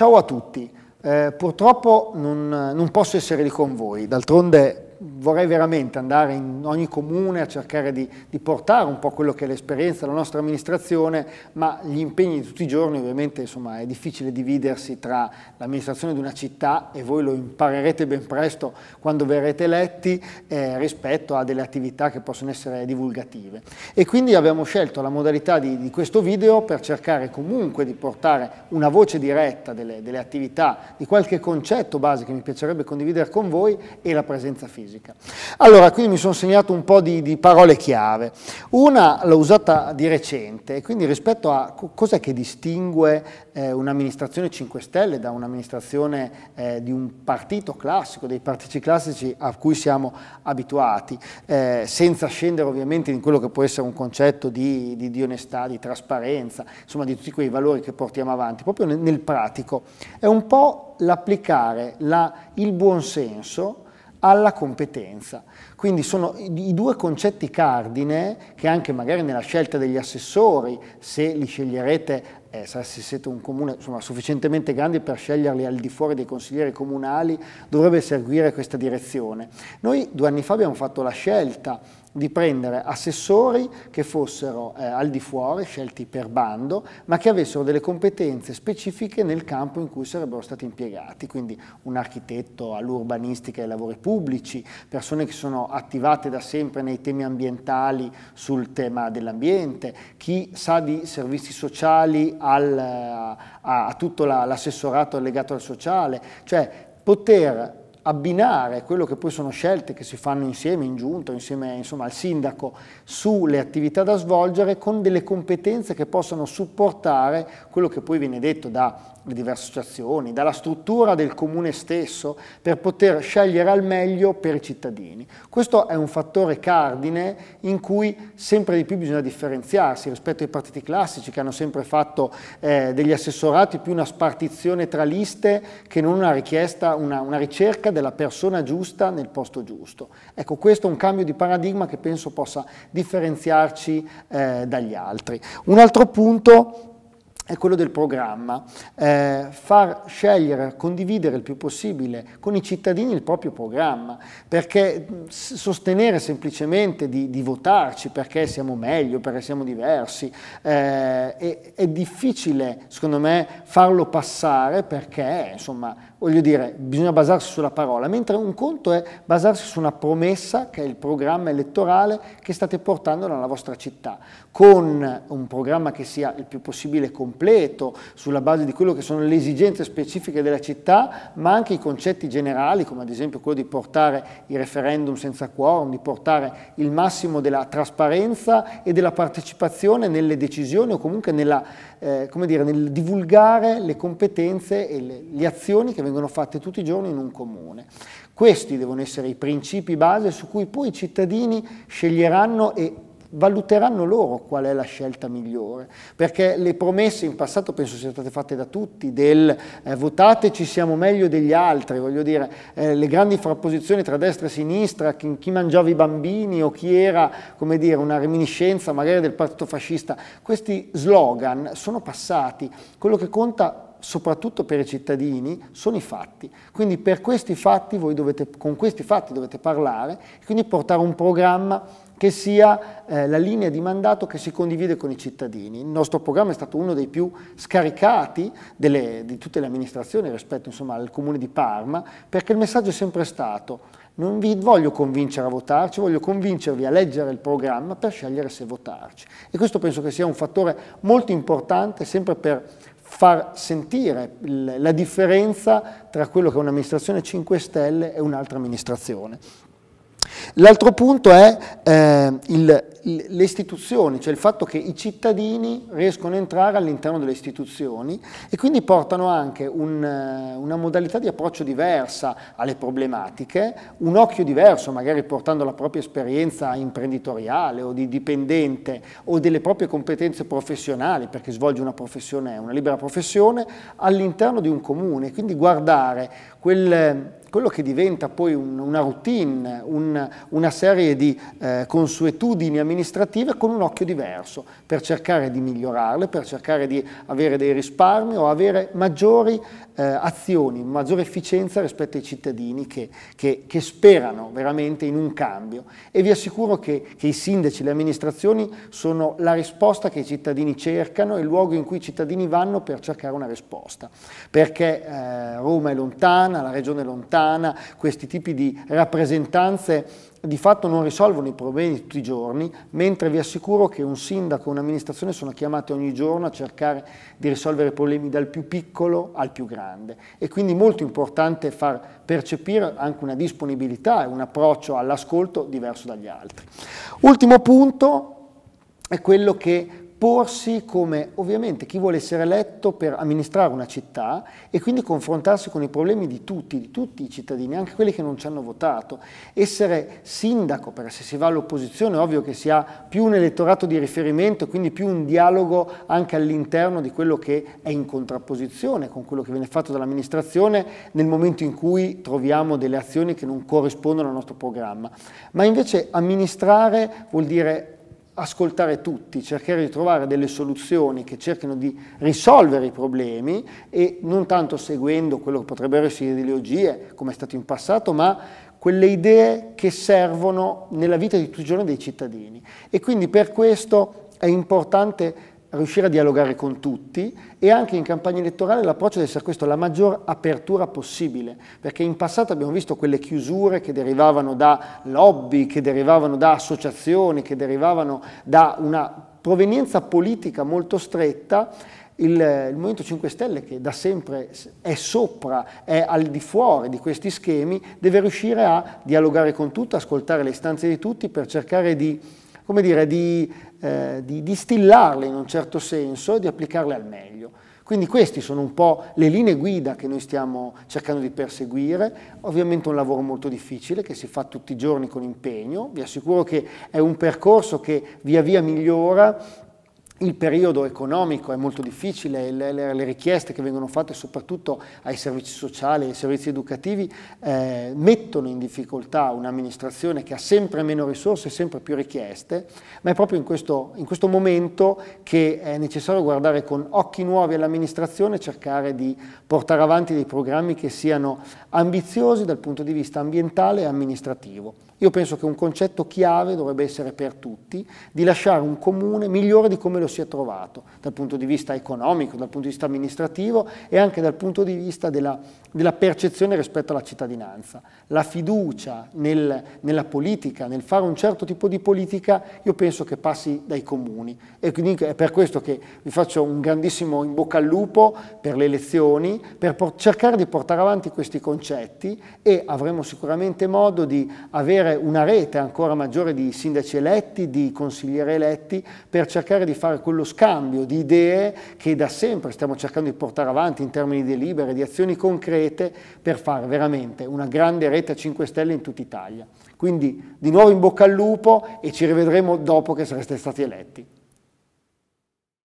Ciao a tutti, eh, purtroppo non, non posso essere lì con voi, d'altronde vorrei veramente andare in ogni comune a cercare di, di portare un po' quello che è l'esperienza della nostra amministrazione, ma gli impegni di tutti i giorni ovviamente insomma, è difficile dividersi tra l'amministrazione di una città e voi lo imparerete ben presto quando verrete eletti eh, rispetto a delle attività che possono essere divulgative. E quindi abbiamo scelto la modalità di, di questo video per cercare comunque di portare una voce diretta delle, delle attività, di qualche concetto base che mi piacerebbe condividere con voi e la presenza fisica fisica. Allora, qui mi sono segnato un po' di, di parole chiave. Una l'ho usata di recente, quindi rispetto a cos'è che distingue eh, un'amministrazione 5 Stelle da un'amministrazione eh, di un partito classico, dei partiti classici a cui siamo abituati, eh, senza scendere ovviamente in quello che può essere un concetto di, di, di onestà, di trasparenza, insomma di tutti quei valori che portiamo avanti, proprio nel, nel pratico. È un po' l'applicare la, il buonsenso alla competenza. Quindi sono i due concetti cardine che anche magari nella scelta degli assessori, se li sceglierete, eh, se siete un comune insomma, sufficientemente grande per sceglierli al di fuori dei consiglieri comunali, dovrebbe seguire questa direzione. Noi due anni fa abbiamo fatto la scelta di prendere assessori che fossero eh, al di fuori, scelti per bando, ma che avessero delle competenze specifiche nel campo in cui sarebbero stati impiegati, quindi un architetto all'urbanistica e ai lavori pubblici, persone che sono attivate da sempre nei temi ambientali sul tema dell'ambiente, chi sa di servizi sociali al, a, a tutto l'assessorato la, legato al sociale, cioè poter abbinare quello che poi sono scelte che si fanno insieme in giunta, insieme insomma, al sindaco, sulle attività da svolgere con delle competenze che possano supportare quello che poi viene detto da le diverse associazioni, dalla struttura del comune stesso, per poter scegliere al meglio per i cittadini. Questo è un fattore cardine in cui sempre di più bisogna differenziarsi rispetto ai partiti classici che hanno sempre fatto eh, degli assessorati più una spartizione tra liste che non una richiesta, una, una ricerca della persona giusta nel posto giusto. Ecco, questo è un cambio di paradigma che penso possa differenziarci eh, dagli altri. Un altro punto è quello del programma, eh, far scegliere, condividere il più possibile con i cittadini il proprio programma, perché sostenere semplicemente di, di votarci perché siamo meglio, perché siamo diversi, eh, è, è difficile secondo me farlo passare perché insomma voglio dire, bisogna basarsi sulla parola, mentre un conto è basarsi su una promessa, che è il programma elettorale che state portando nella vostra città, con un programma che sia il più possibile completo, sulla base di quello che sono le esigenze specifiche della città, ma anche i concetti generali, come ad esempio quello di portare i referendum senza quorum, di portare il massimo della trasparenza e della partecipazione nelle decisioni o comunque nella, eh, dire, nel divulgare le competenze e le, le azioni che vengono vengono fatte tutti i giorni in un comune. Questi devono essere i principi base su cui poi i cittadini sceglieranno e valuteranno loro qual è la scelta migliore, perché le promesse in passato penso siano state fatte da tutti, del eh, votateci siamo meglio degli altri, voglio dire, eh, le grandi frapposizioni tra destra e sinistra, chi, chi, mangiava i bambini o chi era, come dire, una reminiscenza magari del partito fascista, questi slogan sono passati, quello che conta soprattutto per i cittadini, sono i fatti. Quindi per questi fatti voi dovete, con questi fatti dovete parlare e quindi portare un programma che sia eh, la linea di mandato che si condivide con i cittadini. Il nostro programma è stato uno dei più scaricati delle, di tutte le amministrazioni rispetto insomma, al comune di Parma, perché il messaggio è sempre stato non vi voglio convincere a votarci, voglio convincervi a leggere il programma per scegliere se votarci. E questo penso che sia un fattore molto importante sempre per far sentire la differenza tra quello che è un'amministrazione 5 Stelle e un'altra amministrazione. L'altro punto è eh, il, le istituzioni, cioè il fatto che i cittadini riescono a entrare all'interno delle istituzioni e quindi portano anche un, eh, una modalità di approccio diversa alle problematiche, un occhio diverso, magari portando la propria esperienza imprenditoriale o di dipendente o delle proprie competenze professionali, perché svolge una professione, una libera professione, all'interno di un comune, quindi guardare quel quello che diventa poi un, una routine, un, una serie di eh, consuetudini amministrative con un occhio diverso per cercare di migliorarle, per cercare di avere dei risparmi o avere maggiori eh, azioni, maggiore efficienza rispetto ai cittadini che, che, che, sperano veramente in un cambio. E vi assicuro che, che i sindaci, le amministrazioni sono la risposta che i cittadini cercano e il luogo in cui i cittadini vanno per cercare una risposta. Perché eh, Roma è lontana, la regione è lontana, lontana, questi tipi di rappresentanze di fatto non risolvono i problemi di tutti i giorni, mentre vi assicuro che un sindaco e un'amministrazione sono chiamati ogni giorno a cercare di risolvere i problemi dal più piccolo al più grande. E quindi molto importante far percepire anche una disponibilità e un approccio all'ascolto diverso dagli altri. Ultimo punto è quello che porsi come ovviamente chi vuole essere eletto per amministrare una città e quindi confrontarsi con i problemi di tutti, di tutti i cittadini, anche quelli che non ci hanno votato. Essere sindaco, perché se si va all'opposizione è ovvio che si ha più un elettorato di riferimento e quindi più un dialogo anche all'interno di quello che è in contrapposizione con quello che viene fatto dall'amministrazione nel momento in cui troviamo delle azioni che non corrispondono al nostro programma. Ma invece amministrare vuol dire ascoltare tutti, cercare di trovare delle soluzioni che cerchino di risolvere i problemi e non tanto seguendo quello che potrebbero essere ideologie, come è stato in passato, ma quelle idee che servono nella vita di tutti i giorni dei cittadini. E quindi per questo è importante riuscire a dialogare con tutti e anche in campagna elettorale l'approccio deve essere questo, la maggior apertura possibile, perché in passato abbiamo visto quelle chiusure che derivavano da lobby, che derivavano da associazioni, che derivavano da una provenienza politica molto stretta il, il, Movimento 5 Stelle, che da sempre è sopra, è al di fuori di questi schemi, deve riuscire a dialogare con tutti, ascoltare le istanze di tutti per cercare di come dire, di, eh, di distillarle in un certo senso e di applicarle al meglio. Quindi queste sono un po' le linee guida che noi stiamo cercando di perseguire, ovviamente un lavoro molto difficile che si fa tutti i giorni con impegno, vi assicuro che è un percorso che via via migliora il periodo economico è molto difficile, le, le, le, richieste che vengono fatte soprattutto ai servizi sociali e ai servizi educativi eh, mettono in difficoltà un'amministrazione che ha sempre meno risorse e sempre più richieste, ma è proprio in questo, in questo, momento che è necessario guardare con occhi nuovi all'amministrazione e cercare di portare avanti dei programmi che siano ambiziosi dal punto di vista ambientale e amministrativo. Io penso che un concetto chiave dovrebbe essere per tutti di lasciare un comune migliore di come lo si è trovato, dal punto di vista economico, dal punto di vista amministrativo e anche dal punto di vista della, della percezione rispetto alla cittadinanza. La fiducia nel, nella politica, nel fare un certo tipo di politica, io penso che passi dai comuni. E quindi è per questo che vi faccio un grandissimo in bocca al lupo per le elezioni, per cercare di portare avanti questi concetti e avremo sicuramente modo di avere avere una rete ancora maggiore di sindaci eletti, di consiglieri eletti, per cercare di fare quello scambio di idee che da sempre stiamo cercando di portare avanti in termini di delibere, di azioni concrete, per fare veramente una grande rete a 5 Stelle in tutta Italia. Quindi di nuovo in bocca al lupo e ci rivedremo dopo che sareste stati eletti.